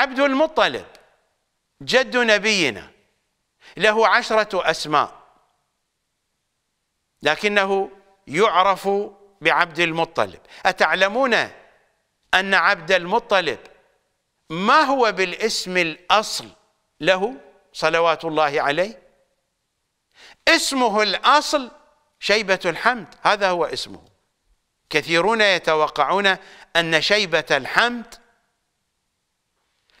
عبد المطلب جد نبينا له عشرة أسماء لكنه يعرف بعبد المطلب أتعلمون أن عبد المطلب ما هو بالاسم الأصل له صلوات الله عليه اسمه الأصل شيبة الحمد هذا هو اسمه كثيرون يتوقعون أن شيبة الحمد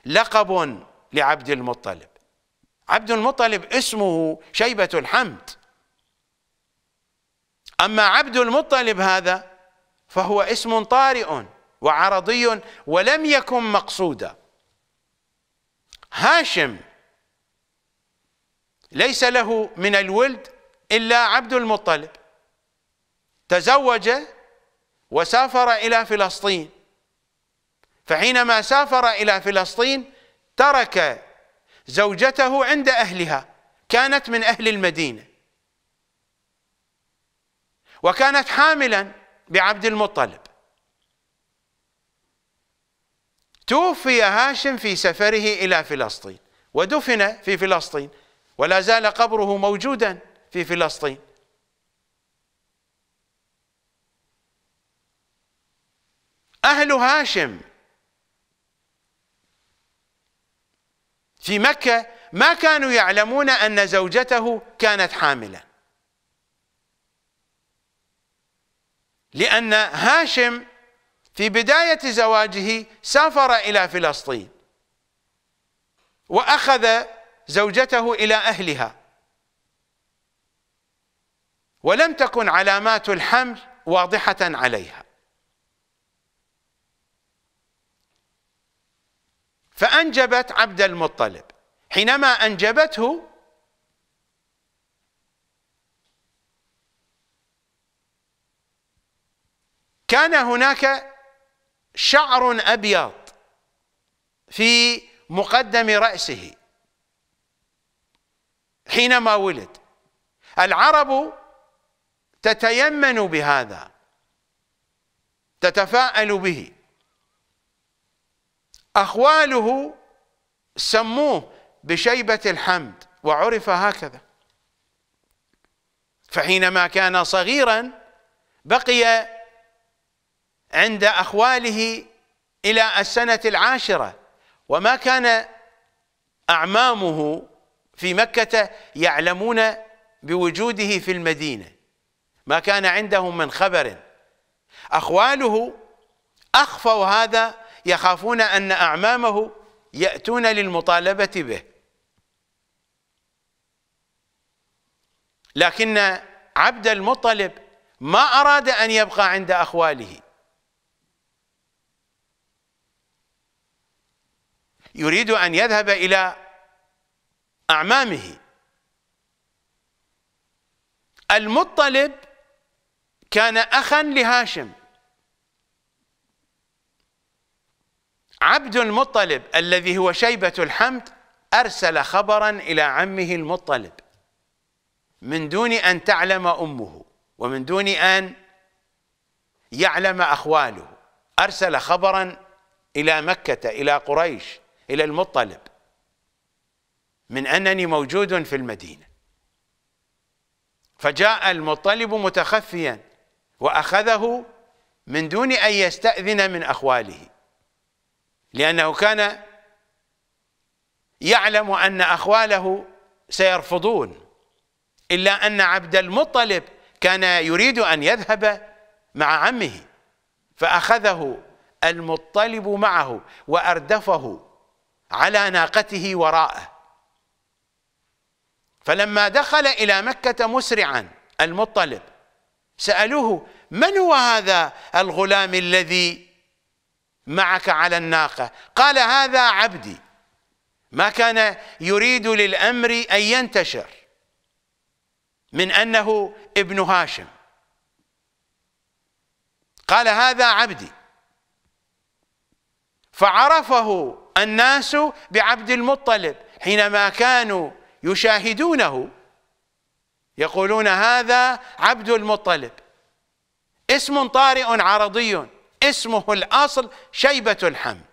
لقب لعبد المطلب عبد المطلب اسمه شيبة الحمد أما عبد المطلب هذا فهو اسم طارئ وعرضي ولم يكن مقصودا هاشم ليس له من الولد إلا عبد المطلب تزوج وسافر إلى فلسطين فحينما سافر إلى فلسطين ترك زوجته عند أهلها كانت من أهل المدينة وكانت حاملا بعبد المطلب توفي هاشم في سفره إلى فلسطين ودفن في فلسطين ولا زال قبره موجودا في فلسطين أهل هاشم في مكة ما كانوا يعلمون أن زوجته كانت حاملة لأن هاشم في بداية زواجه سافر إلى فلسطين وأخذ زوجته إلى أهلها ولم تكن علامات الحمل واضحة عليها فأنجبت عبد المطلب حينما أنجبته كان هناك شعر أبيض في مقدم رأسه حينما ولد العرب تتيمن بهذا تتفاءل به أخواله سموه بشيبة الحمد وعرف هكذا فحينما كان صغيرا بقي عند أخواله إلى السنة العاشرة وما كان أعمامه في مكة يعلمون بوجوده في المدينة ما كان عندهم من خبر أخواله أخفوا هذا يخافون أن أعمامه يأتون للمطالبة به لكن عبد المطلب ما أراد أن يبقى عند أخواله يريد أن يذهب إلى أعمامه المطلب كان أخا لهاشم عبد المطلب الذي هو شيبة الحمد أرسل خبرا إلى عمه المطلب من دون أن تعلم أمه ومن دون أن يعلم أخواله أرسل خبرا إلى مكة إلى قريش إلى المطلب من أنني موجود في المدينة فجاء المطلب متخفيا وأخذه من دون أن يستأذن من أخواله لأنه كان يعلم أن أخواله سيرفضون إلا أن عبد المطلب كان يريد أن يذهب مع عمه فأخذه المطلب معه وأردفه على ناقته وراءه فلما دخل إلى مكة مسرعا المطلب سألوه من هو هذا الغلام الذي معك على الناقة قال هذا عبدي ما كان يريد للأمر أن ينتشر من أنه ابن هاشم قال هذا عبدي فعرفه الناس بعبد المطلب حينما كانوا يشاهدونه يقولون هذا عبد المطلب اسم طارئ عرضي اسمه الأصل شيبة الحمد